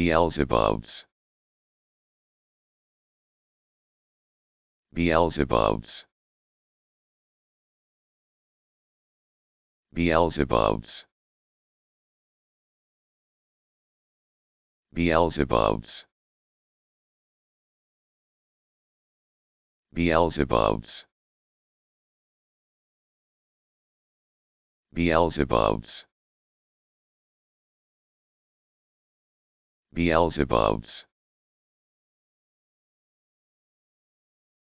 Beelzebubs. Beelzebubs. Beelzebubs. Beelzebubs. Beelzebubs. Beelzebubs. Beelzebubs